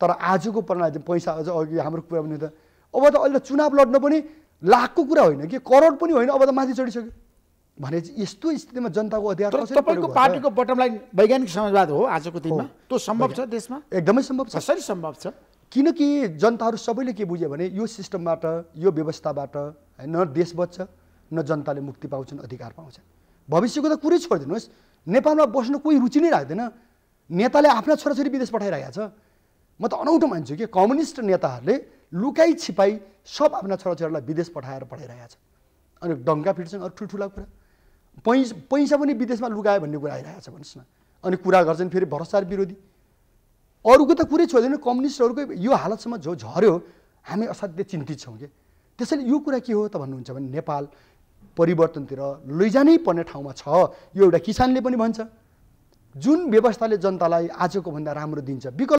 तर आजको प्रणाली पैसा अझ अघि हाम्रो कुरा पनि त अब त अहिले चुनाव लड्न पनि लाखको कुरा होइन कि करोड पनि होइन अब त माथि चढिसक्यो भने चाहिँ यस्तो स्थितिमा जनताको अधिकार तपाईँको पार्टीको बटम लाइन वैज्ञानिक समाजवाद हो आजको दिनमा त्यो सम्भव छ देशमा एकदमै सम्भव छ कसरी सम्भव छ किनकि जनताहरू सबैले के बुझ्यो भने यो सिस्टमबाट यो व्यवस्थाबाट न देश बच्छ न जनताले मुक्ति पाउँछन् अधिकार पाउँछन् भविष्यको त कुरै छोडिदिनुहोस् नेपालमा बस्नु कोही रुचि नै राख्दैन नेताले आफ्ना छोराछोरी विदेश पठाइरहेको छ म त अनौठो मान्छु कि कम्युनिस्ट नेताहरूले लुकाइ छिपाई सब आफ्ना छोराछोरीलाई विदेश पठाएर पठाइरहेको छ अनि डङ्का फिट्छन् अरू ठुल्ठुला कुरा पैसा पैसा पनि विदेशमा लुगायो भन्ने कुरा आइरहेको छ भन्नुहोस् न अनि कुरा गर्छन् फेरि भ्रष्टाचार विरोधी अरूको त कुरै छोड्दैन कम्युनिस्टहरूको यो हालतसम्म जो झऱ्यो हामी असाध्य चिन्तित छौँ कि त्यसैले यो कुरा के हो त भन्नुहुन्छ भने नेपाल परिवर्तनतिर लैजानै पर्ने ठाउँमा छ यो एउटा किसानले पनि भन्छ जुन व्यवस्थाले जनतालाई आजको भन्दा राम्रो दिन्छ विकल्प